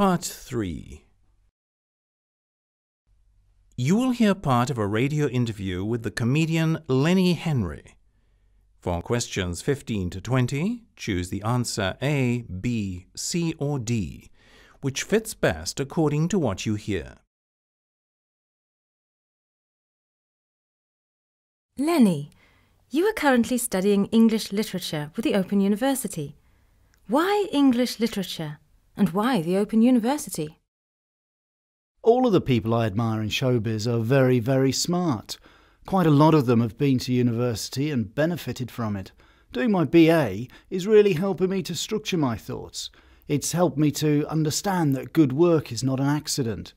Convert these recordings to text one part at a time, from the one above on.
Part 3 You will hear part of a radio interview with the comedian Lenny Henry. For questions 15 to 20, choose the answer A, B, C, or D, which fits best according to what you hear. Lenny, you are currently studying English literature with the Open University. Why English literature? And why the Open University? All of the people I admire in showbiz are very, very smart. Quite a lot of them have been to university and benefited from it. Doing my BA is really helping me to structure my thoughts. It's helped me to understand that good work is not an accident.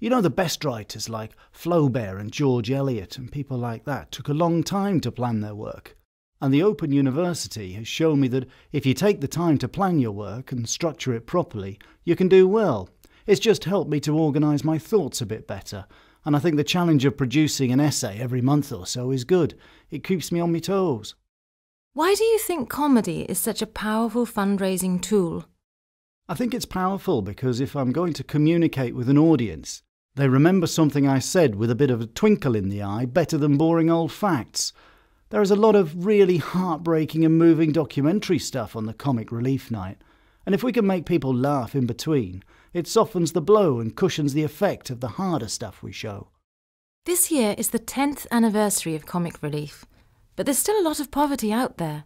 You know, the best writers like Flaubert and George Eliot and people like that took a long time to plan their work. And the Open University has shown me that if you take the time to plan your work and structure it properly, you can do well. It's just helped me to organise my thoughts a bit better, and I think the challenge of producing an essay every month or so is good. It keeps me on my toes. Why do you think comedy is such a powerful fundraising tool? I think it's powerful because if I'm going to communicate with an audience, they remember something I said with a bit of a twinkle in the eye better than boring old facts. There is a lot of really heartbreaking and moving documentary stuff on the Comic Relief Night, and if we can make people laugh in between, it softens the blow and cushions the effect of the harder stuff we show. This year is the 10th anniversary of Comic Relief, but there's still a lot of poverty out there.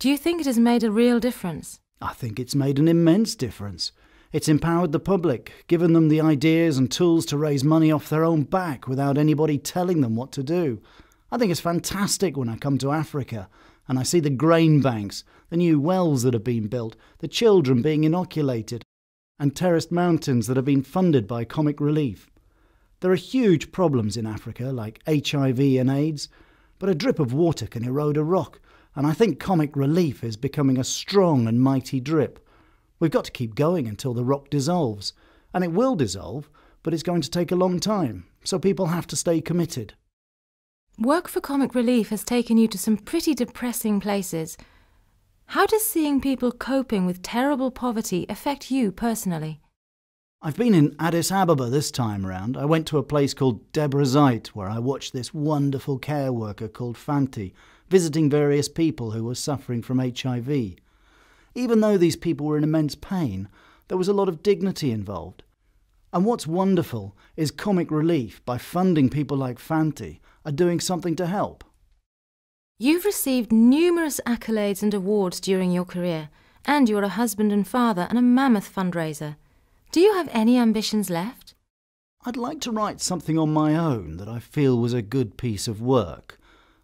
Do you think it has made a real difference? I think it's made an immense difference. It's empowered the public, given them the ideas and tools to raise money off their own back without anybody telling them what to do. I think it's fantastic when I come to Africa and I see the grain banks, the new wells that have been built, the children being inoculated, and terraced mountains that have been funded by comic relief. There are huge problems in Africa, like HIV and AIDS, but a drip of water can erode a rock, and I think comic relief is becoming a strong and mighty drip. We've got to keep going until the rock dissolves, and it will dissolve, but it's going to take a long time, so people have to stay committed. Work for Comic Relief has taken you to some pretty depressing places. How does seeing people coping with terrible poverty affect you personally? I've been in Addis Ababa this time round. I went to a place called Deborah Zeit where I watched this wonderful care worker called Fanti visiting various people who were suffering from HIV. Even though these people were in immense pain, there was a lot of dignity involved. And what's wonderful is Comic Relief, by funding people like Fanti, are doing something to help. You've received numerous accolades and awards during your career, and you're a husband and father and a mammoth fundraiser. Do you have any ambitions left? I'd like to write something on my own that I feel was a good piece of work.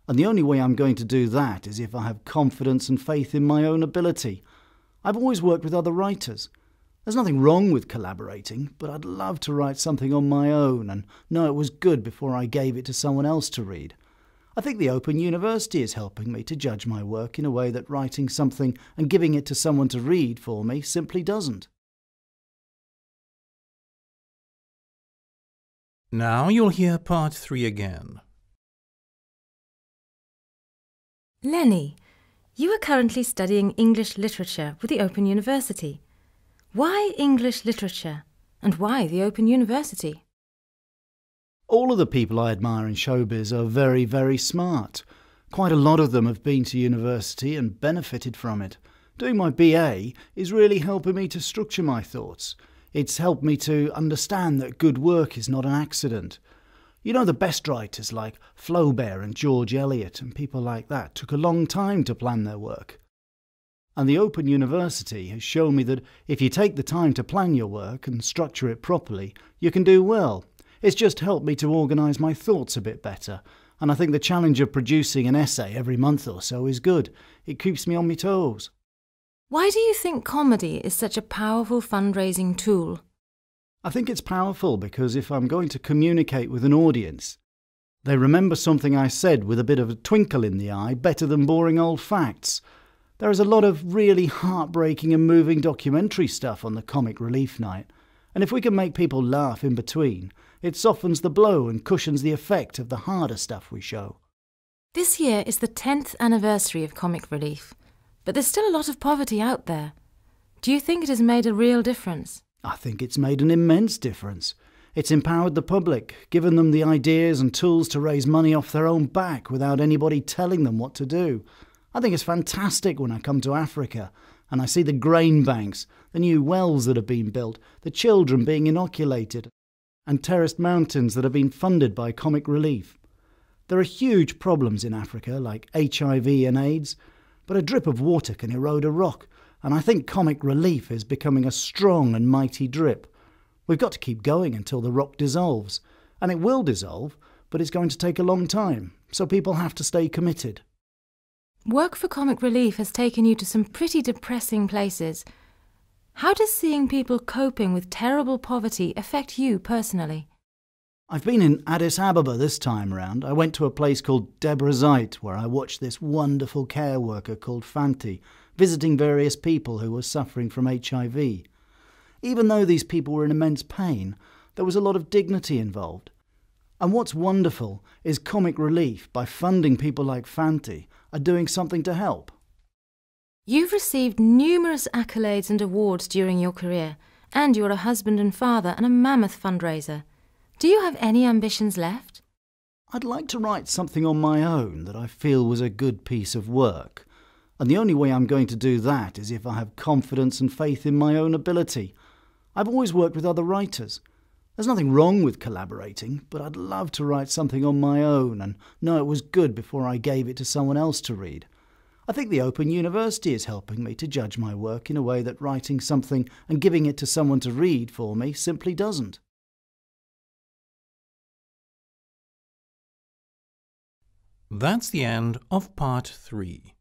And the only way I'm going to do that is if I have confidence and faith in my own ability. I've always worked with other writers. There's nothing wrong with collaborating, but I'd love to write something on my own and know it was good before I gave it to someone else to read. I think the Open University is helping me to judge my work in a way that writing something and giving it to someone to read for me simply doesn't. Now you'll hear part three again. Lenny, you are currently studying English literature with the Open University. Why English literature? And why the Open University? All of the people I admire in showbiz are very, very smart. Quite a lot of them have been to university and benefited from it. Doing my BA is really helping me to structure my thoughts. It's helped me to understand that good work is not an accident. You know, the best writers like Flaubert and George Eliot and people like that took a long time to plan their work. And the Open University has shown me that if you take the time to plan your work and structure it properly, you can do well. It's just helped me to organise my thoughts a bit better, and I think the challenge of producing an essay every month or so is good. It keeps me on my toes. Why do you think comedy is such a powerful fundraising tool? I think it's powerful because if I'm going to communicate with an audience, they remember something I said with a bit of a twinkle in the eye better than boring old facts. There is a lot of really heartbreaking and moving documentary stuff on the Comic Relief Night, and if we can make people laugh in between, it softens the blow and cushions the effect of the harder stuff we show. This year is the 10th anniversary of Comic Relief, but there's still a lot of poverty out there. Do you think it has made a real difference? I think it's made an immense difference. It's empowered the public, given them the ideas and tools to raise money off their own back without anybody telling them what to do. I think it's fantastic when I come to Africa and I see the grain banks, the new wells that have been built, the children being inoculated, and terraced mountains that have been funded by comic relief. There are huge problems in Africa, like HIV and AIDS, but a drip of water can erode a rock, and I think comic relief is becoming a strong and mighty drip. We've got to keep going until the rock dissolves, and it will dissolve, but it's going to take a long time, so people have to stay committed. Work for Comic Relief has taken you to some pretty depressing places. How does seeing people coping with terrible poverty affect you personally? I've been in Addis Ababa this time round. I went to a place called Deborah Zeit where I watched this wonderful care worker called Fanti visiting various people who were suffering from HIV. Even though these people were in immense pain, there was a lot of dignity involved. And what's wonderful is Comic Relief, by funding people like Fanti, are doing something to help. You've received numerous accolades and awards during your career, and you're a husband and father and a mammoth fundraiser. Do you have any ambitions left? I'd like to write something on my own that I feel was a good piece of work. And the only way I'm going to do that is if I have confidence and faith in my own ability. I've always worked with other writers, there's nothing wrong with collaborating, but I'd love to write something on my own and know it was good before I gave it to someone else to read. I think the Open University is helping me to judge my work in a way that writing something and giving it to someone to read for me simply doesn't. That's the end of part three.